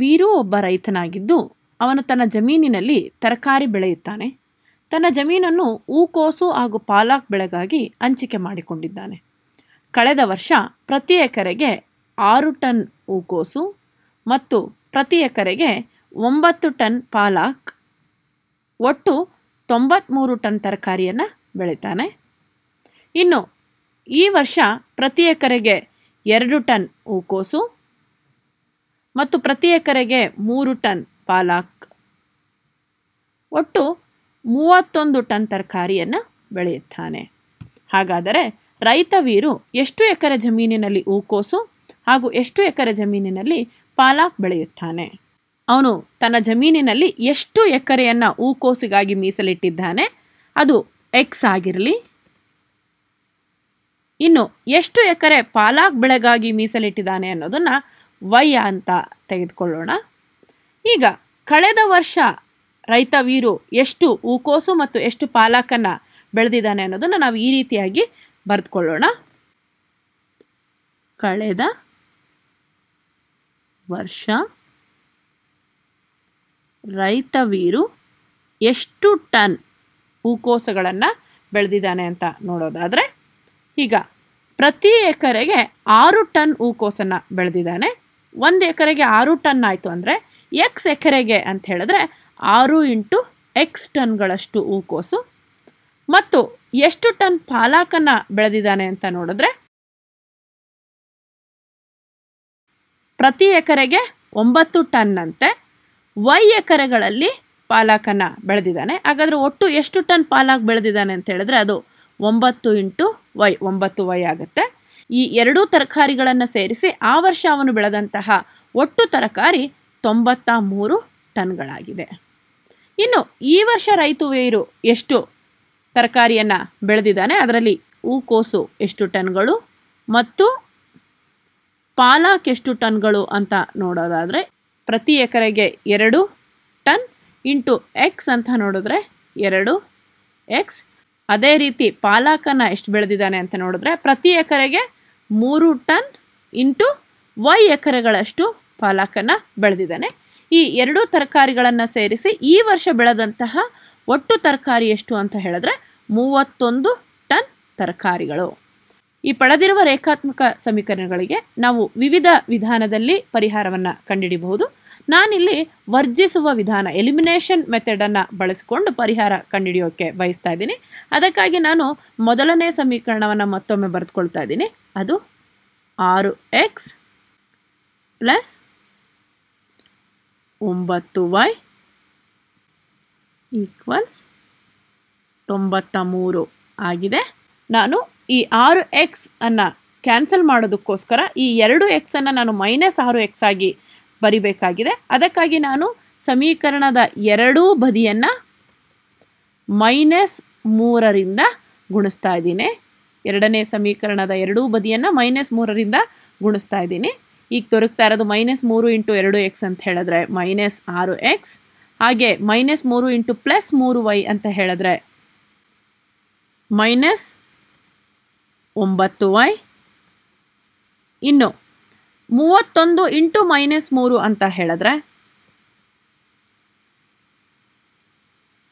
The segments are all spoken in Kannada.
ವೀರು ಒಬ್ಬ ರೈತನಾಗಿದ್ದು ಅವನು ತನ್ನ ಜಮೀನಿನಲ್ಲಿ ತರಕಾರಿ ಬೆಳೆಯುತ್ತಾನೆ ತನ್ನ ಜಮೀನನ್ನು ಹೂಕೋಸು ಹಾಗೂ ಪಾಲಾಕ್ ಬೆಳೆಗಾಗಿ ಹಂಚಿಕೆ ಮಾಡಿಕೊಂಡಿದ್ದಾನೆ ಕಳೆದ ವರ್ಷ ಪ್ರತಿ ಎಕರೆಗೆ ಆರು ಟನ್ ಹೂಕೋಸು ಮತ್ತು ಪ್ರತಿ ಎಕರೆಗೆ ಒಂಬತ್ತು ಟನ್ ಪಾಲಾಕ್ ಒಟ್ಟು ತೊಂಬತ್ತ್ಮೂರು ಟನ್ ತರಕಾರಿಯನ್ನು ಬೆಳಿತಾನೆ ಇನ್ನು ಈ ವರ್ಷ ಪ್ರತಿ ಎಕರೆಗೆ ಎರಡು ಟನ್ ಹೂಕೋಸು ಮತ್ತು ಪ್ರತಿ ಎಕರೆಗೆ ಮೂರು ಟನ್ ಪಾಲಾಕ್ ಒಟ್ಟು ಮೂವತ್ತೊಂದು ಟನ್ ತರಕಾರಿಯನ್ನು ಬೆಳೆಯುತ್ತಾನೆ ಹಾಗಾದರೆ ರೈತ ವೀರು ಎಷ್ಟು ಎಕರೆ ಜಮೀನಿನಲ್ಲಿ ಹೂಕೋಸು ಹಾಗೂ ಎಷ್ಟು ಎಕರೆ ಜಮೀನಿನಲ್ಲಿ ಪಾಲಾಕ್ ಬೆಳೆಯುತ್ತಾನೆ ಅವನು ತನ್ನ ಜಮೀನಿನಲ್ಲಿ ಎಷ್ಟು ಎಕರೆಯನ್ನು ಹೂಕೋಸಿಗಾಗಿ ಮೀಸಲಿಟ್ಟಿದ್ದಾನೆ ಅದು ಎಕ್ಸ್ ಆಗಿರಲಿ ಇನ್ನು ಎಷ್ಟು ಎಕರೆ ಪಾಲಾಕ್ ಬೆಳೆಗಾಗಿ ಮೀಸಲಿಟ್ಟಿದ್ದಾನೆ ಅನ್ನೋದನ್ನು ವೈ ಅಂತ ತೆಗೆದುಕೊಳ್ಳೋಣ ಈಗ ಕಳೆದ ವರ್ಷ ರೈತ ವೀರು ಎಷ್ಟು ಹೂಕೋಸು ಮತ್ತು ಎಷ್ಟು ಪಾಲಕನ್ನು ಬೆಳೆದಿದ್ದಾನೆ ಅನ್ನೋದನ್ನು ನಾವು ಈ ರೀತಿಯಾಗಿ ಬರೆದುಕೊಳ್ಳೋಣ ಕಳೆದ ವರ್ಷ ರೈತ ವೀರು ಎಷ್ಟು ಟನ್ ಹೂಕೋಸುಗಳನ್ನು ಬೆಳೆದಿದ್ದಾನೆ ಅಂತ ನೋಡೋದಾದರೆ ಈಗ ಪ್ರತಿ ಎಕರೆಗೆ ಆರು ಟನ್ ಹೂಕೋಸನ್ನು ಬೆಳೆದಿದ್ದಾನೆ ಒಂದು ಎಕರೆಗೆ ಆರು ಟನ್ ಆಯಿತು ಅಂದರೆ ಎಕ್ಸ್ ಎಕರೆಗೆ ಅಂತ ಹೇಳಿದ್ರೆ ಆರು ಇಂಟು ಎಕ್ಸ್ ಟನ್ಗಳಷ್ಟು ಹೂಕೋಸು ಮತ್ತು ಎಷ್ಟು ಟನ್ ಪಾಲಾಕನ್ನು ಬೆಳೆದಿದ್ದಾನೆ ಅಂತ ನೋಡಿದ್ರೆ ಪ್ರತಿ ಎಕರೆಗೆ ಒಂಬತ್ತು ಟನ್ನಂತೆ ವೈ ಎಕರೆಗಳಲ್ಲಿ ಪಾಲಾಕನ್ನು ಬೆಳೆದಿದ್ದಾನೆ ಹಾಗಾದರೆ ಒಟ್ಟು ಎಷ್ಟು ಟನ್ ಪಾಲಾಕ್ ಬೆಳೆದಿದ್ದಾನೆ ಅಂತ ಹೇಳಿದ್ರೆ ಅದು ಒಂಬತ್ತು ಇಂಟು ವೈ ಒಂಬತ್ತು ವೈ ಆಗುತ್ತೆ ಈ ಎರಡೂ ತರಕಾರಿಗಳನ್ನು ಸೇರಿಸಿ ಆ ವರ್ಷ ಅವನು ಬೆಳೆದಂತಹ ಒಟ್ಟು ತರಕಾರಿ ತೊಂಬತ್ತ ಮೂರು ಟನ್ಗಳಾಗಿದೆ ಇನ್ನು ಈ ವರ್ಷ ರೈತುವೇರು ಎಷ್ಟು ತರಕಾರಿಯನ್ನು ಬೆಳೆದಿದ್ದಾನೆ ಅದರಲ್ಲಿ ಹೂಕೋಸು ಎಷ್ಟು ಟನ್ಗಳು ಮತ್ತು ಪಾಲಾಕ್ ಎಷ್ಟು ಟನ್ಗಳು ಅಂತ ನೋಡೋದಾದರೆ ಪ್ರತಿ ಎಕರೆಗೆ ಎರಡು ಟನ್ ಇಂಟು ಎಕ್ಸ್ ಅಂತ ನೋಡಿದ್ರೆ ಎರಡು ಎಕ್ಸ್ ಅದೇ ರೀತಿ ಪಾಲಾಕನ್ನು ಎಷ್ಟು ಬೆಳೆದಿದ್ದಾನೆ ಅಂತ ನೋಡಿದ್ರೆ ಪ್ರತಿ ಎಕರೆಗೆ ಮೂರು ಟನ್ ಇಂಟು ವೈ ಎಕರೆಗಳಷ್ಟು ಪಾಲಕನ್ನು ಬೆಳೆದಿದ್ದಾನೆ ಈ ಎರಡೂ ತರಕಾರಿಗಳನ್ನು ಸೇರಿಸಿ ಈ ವರ್ಷ ಬೆಳೆದಂತಹ ಒಟ್ಟು ತರಕಾರಿ ಎಷ್ಟು ಅಂತ ಹೇಳಿದ್ರೆ ಮೂವತ್ತೊಂದು ಟನ್ ತರಕಾರಿಗಳು ಈ ಪಡೆದಿರುವ ರೇಖಾತ್ಮಕ ಸಮೀಕರಣಗಳಿಗೆ ನಾವು ವಿವಿಧ ವಿಧಾನದಲ್ಲಿ ಪರಿಹಾರವನ್ನು ಕಂಡುಹಿಡಿಯಬಹುದು ನಾನಿಲ್ಲಿ ವರ್ಜಿಸುವ ವಿಧಾನ ಎಲಿಮಿನೇಷನ್ ಮೆಥಡನ್ನು ಬಳಸಿಕೊಂಡು ಪರಿಹಾರ ಕಂಡುಹಿಡಿಯೋಕ್ಕೆ ಬಯಸ್ತಾ ಇದ್ದೀನಿ ಅದಕ್ಕಾಗಿ ನಾನು ಮೊದಲನೇ ಸಮೀಕರಣವನ್ನು ಮತ್ತೊಮ್ಮೆ ಬರೆದುಕೊಳ್ತಾ ಇದ್ದೀನಿ ಅದು ಆರು ಎಕ್ಸ್ ಪ್ಲಸ್ ಒಂಬತ್ತು ವೈ ಈಕ್ವಲ್ಸ್ ತೊಂಬತ್ತ ಮೂರು ಆಗಿದೆ ನಾನು ಈ ಆರು ಎಕ್ಸ್ ಅನ್ನು ಕ್ಯಾನ್ಸಲ್ ಮಾಡೋದಕ್ಕೋಸ್ಕರ ಈ ಎರಡು ಎಕ್ಸನ್ನು ನಾನು ಮೈನಸ್ ಆರು ಎಕ್ಸ್ ಆಗಿ ಬರಿಬೇಕಾಗಿದೆ ಅದಕ್ಕಾಗಿ ನಾನು ಸಮೀಕರಣದ ಎರಡೂ ಬದಿಯನ್ನು ಮೈನಸ್ ಮೂರರಿಂದ ಗುಣಿಸ್ತಾ ಇದ್ದೀನಿ ಎರಡನೇ ಸಮೀಕರಣದ ಎರಡೂ ಬದಿಯನ್ನು ಮೈನಸ್ ಮೂರರಿಂದ ಗುಣಿಸ್ತಾ ಇದ್ದೀನಿ ಈಗ ದೊರಕ್ತಾ ಇರೋದು ಮೈನಸ್ ಮೂರು ಇಂಟು ಎರಡು ಎಕ್ಸ್ ಅಂತ ಹೇಳಿದ್ರೆ ಮೈನಸ್ ಆರು ಎಕ್ಸ್ ಹಾಗೆ ಮೈನಸ್ ಮೂರು ಇಂಟು ಪ್ಲಸ್ ಮೂರು ವೈ ಅಂತ ಹೇಳಿದ್ರೆ ಮೈನಸ್ ಒಂಬತ್ತು ವೈ ಇನ್ನು ಮೂವತ್ತೊಂದು ಇಂಟು ಮೈನಸ್ ಮೂರು ಅಂತ ಹೇಳಿದ್ರೆ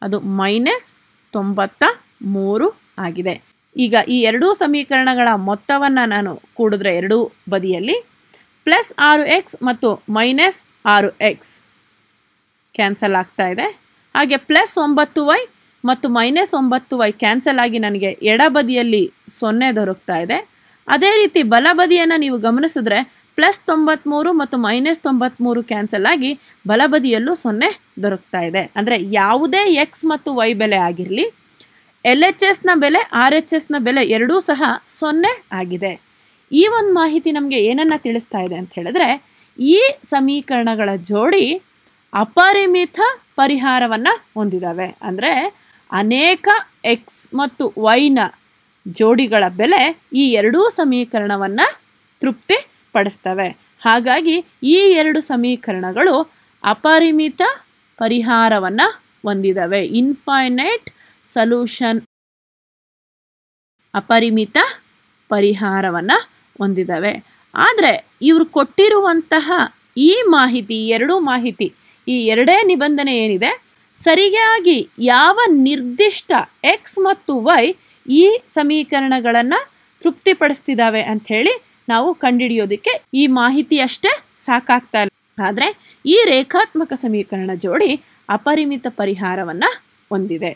ಅದು ಮೈನಸ್ ತೊಂಬತ್ತ ಮೂರು ಆಗಿದೆ ಈಗ ಈ ಎರಡೂ ಸಮೀಕರಣಗಳ ಮೊತ್ತವನ್ನು ನಾನು ಕೂಡಿದ್ರೆ ಎರಡೂ ಬದಿಯಲ್ಲಿ ಪ್ಲಸ್ ಆರು ಎಕ್ಸ್ ಮತ್ತು ಮೈನಸ್ ಆರು ಎಕ್ಸ್ ಕ್ಯಾನ್ಸಲ್ ಆಗ್ತಾ ಇದೆ ಹಾಗೆ ಪ್ಲಸ್ ಒಂಬತ್ತು ವೈ ಮತ್ತು ಮೈನಸ್ ಒಂಬತ್ತು ವೈ ಕ್ಯಾನ್ಸಲ್ ಆಗಿ ನನಗೆ ಎಡಬದಿಯಲ್ಲಿ ಸೊನ್ನೆ ದೊರಕ್ತಾ ಇದೆ ಅದೇ ರೀತಿ ಬಲಬದಿಯನ್ನು ನೀವು ಗಮನಿಸಿದ್ರೆ ಪ್ಲಸ್ ತೊಂಬತ್ತ್ಮೂರು ಮತ್ತು ಮೈನಸ್ ತೊಂಬತ್ತ್ಮೂರು ಕ್ಯಾನ್ಸಲ್ ಆಗಿ ಬಲಬದಿಯಲ್ಲೂ ಸೊನ್ನೆ ದೊರಕ್ತಾ ಇದೆ ಅಂದರೆ ಯಾವುದೇ ಎಕ್ಸ್ ಮತ್ತು ವೈ ಬೆಲೆ ಆಗಿರಲಿ ಎಲ್ ಎಚ್ ಎಸ್ನ ಬೆಲೆ ಆರ್ ಎಚ್ ಎಸ್ನ ಬೆಲೆ ಎರಡೂ ಸಹ ಸೊನ್ನೆ ಆಗಿದೆ ಈ ಒಂದು ಮಾಹಿತಿ ನಮಗೆ ಏನನ್ನು ತಿಳಿಸ್ತಾ ಇದೆ ಅಂತ ಹೇಳಿದ್ರೆ ಈ ಸಮೀಕರಣಗಳ ಜೋಡಿ ಅಪರಿಮಿತ ಪರಿಹಾರವನ್ನು ಹೊಂದಿದ್ದಾವೆ ಅಂದರೆ ಅನೇಕ ಎಕ್ಸ್ ಮತ್ತು ವೈನ ಜೋಡಿಗಳ ಬೆಲೆ ಈ ಎರಡೂ ಸಮೀಕರಣವನ್ನು ಪಡಿಸ್ತವೆ ಹಾಗಾಗಿ ಈ ಎರಡು ಸಮೀಕರಣಗಳು ಅಪರಿಮಿತ ಪರಿಹಾರವನ್ನು ಹೊಂದಿದವೆ ಇನ್ಫೈನೈಟ್ ಸಲ್ಯೂಷನ್ ಅಪರಿಮಿತ ಪರಿಹಾರವನ್ನು ಹೊಂದಿದವೆ ಆದರೆ ಇವರು ಕೊಟ್ಟಿರುವಂತಹ ಈ ಮಾಹಿತಿ ಎರಡೂ ಮಾಹಿತಿ ಈ ಎರಡೇ ನಿಬಂಧನೆ ಏನಿದೆ ಸರಿಯಾಗಿ ಯಾವ ನಿರ್ದಿಷ್ಟ ಎಕ್ಸ್ ಮತ್ತು ವೈ ಈ ಸಮೀಕರಣಗಳನ್ನು ತೃಪ್ತಿಪಡಿಸ್ತಿದ್ದಾವೆ ಅಂಥೇಳಿ ನಾವು ಕಂಡುಹಿಡಿಯೋದಕ್ಕೆ ಈ ಮಾಹಿತಿಯಷ್ಟೇ ಸಾಕಾಗ್ತಾ ಇಲ್ಲ ಆದರೆ ಈ ರೇಖಾತ್ಮಕ ಸಮೀಕರಣ ಜೋಡಿ ಅಪರಿಮಿತ ಪರಿಹಾರವನ್ನು ಹೊಂದಿದೆ